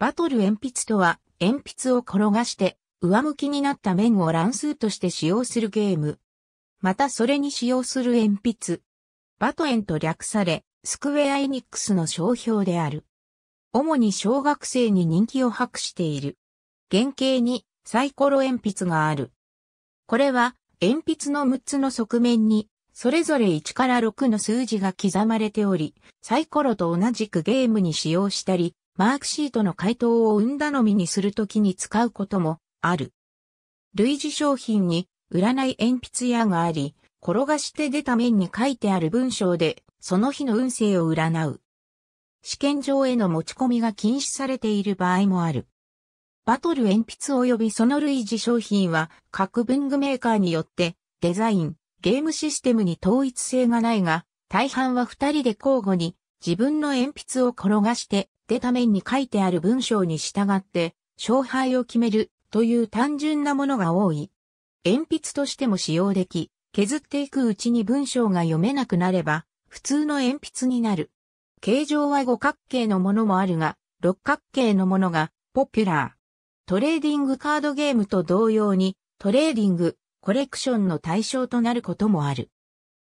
バトル鉛筆とは、鉛筆を転がして、上向きになった面を乱数として使用するゲーム。またそれに使用する鉛筆。バトエンと略され、スクウェアエニックスの商標である。主に小学生に人気を博している。原型にサイコロ鉛筆がある。これは、鉛筆の6つの側面に、それぞれ1から6の数字が刻まれており、サイコロと同じくゲームに使用したり、マークシートの回答を運頼みにするときに使うこともある。類似商品に占い鉛筆屋があり、転がして出た面に書いてある文章で、その日の運勢を占う。試験場への持ち込みが禁止されている場合もある。バトル鉛筆及びその類似商品は各文具メーカーによってデザイン、ゲームシステムに統一性がないが、大半は二人で交互に自分の鉛筆を転がして出た面に書いてある文章に従って勝敗を決めるという単純なものが多い。鉛筆としても使用でき、削っていくうちに文章が読めなくなれば、普通の鉛筆になる。形状は五角形のものもあるが、六角形のものがポピュラー。トレーディングカードゲームと同様に、トレーディング、コレクションの対象となることもある。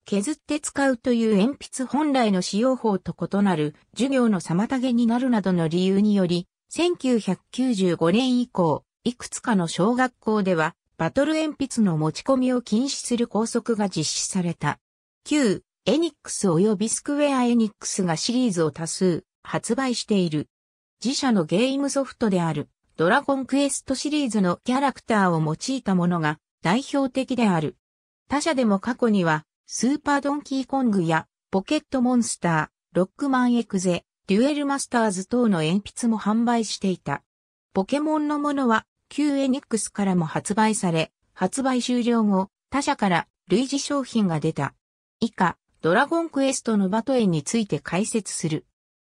削って使うという鉛筆本来の使用法と異なる授業の妨げになるなどの理由により、1995年以降、いくつかの小学校では、バトル鉛筆の持ち込みを禁止する校則が実施された。旧、エニックス及びスクウェアエニックスがシリーズを多数発売している。自社のゲームソフトである、ドラゴンクエストシリーズのキャラクターを用いたものが代表的である。他社でも過去には、スーパードンキーコングや、ポケットモンスター、ロックマンエクゼ、デュエルマスターズ等の鉛筆も販売していた。ポケモンのものは、旧エニックスからも発売され、発売終了後、他社から類似商品が出た。以下、ドラゴンクエストのバトエについて解説する。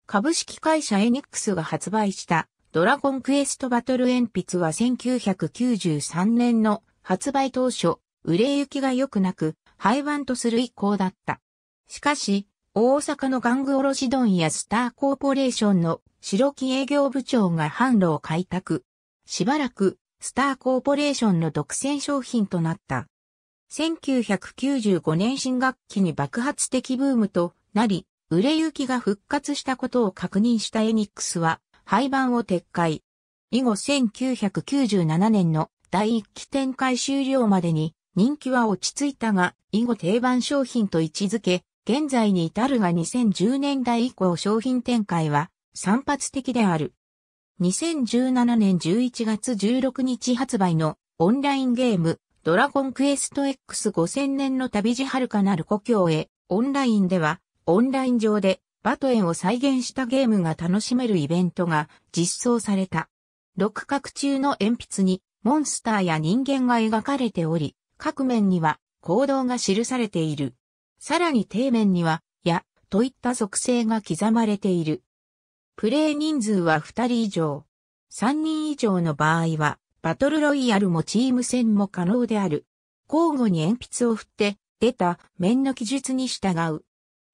株式会社エニックスが発売したドラゴンクエストバトル鉛筆は1993年の発売当初、売れ行きが良くなく、廃盤とする意向だった。しかし、大阪の玩具卸問屋スターコーポレーションの白木営業部長が販路を開拓。しばらく、スターコーポレーションの独占商品となった。1995年新学期に爆発的ブームとなり、売れ行きが復活したことを確認したエニックスは、廃盤を撤回。以後1997年の第1期展開終了までに人気は落ち着いたが、以後定番商品と位置づけ、現在に至るが2010年代以降商品展開は散発的である。2017年11月16日発売のオンラインゲームドラゴンクエスト X5000 年の旅路遥かなる故郷へオンラインではオンライン上でバトエンを再現したゲームが楽しめるイベントが実装された。六角中の鉛筆にモンスターや人間が描かれており、各面には行動が記されている。さらに底面には、や、といった属性が刻まれている。プレイ人数は2人以上。3人以上の場合は、バトルロイヤルもチーム戦も可能である。交互に鉛筆を振って、出た面の記述に従う。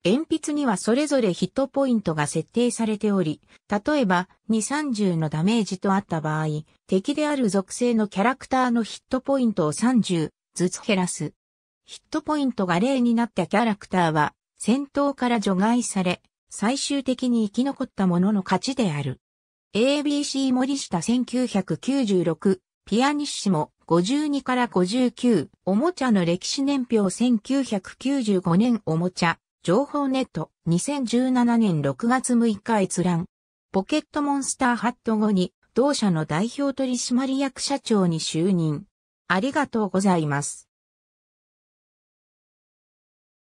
鉛筆にはそれぞれヒットポイントが設定されており、例えば230のダメージとあった場合、敵である属性のキャラクターのヒットポイントを30、ずツ減らす。ヒットポイントが0になったキャラクターは、戦闘から除外され、最終的に生き残った者の勝ちである。ABC 森下1996、ピアニッシモ52から59、おもちゃの歴史年表1995年おもちゃ、情報ネット2017年6月6日閲覧。ポケットモンスターハット後に、同社の代表取締役社長に就任。ありがとうございます。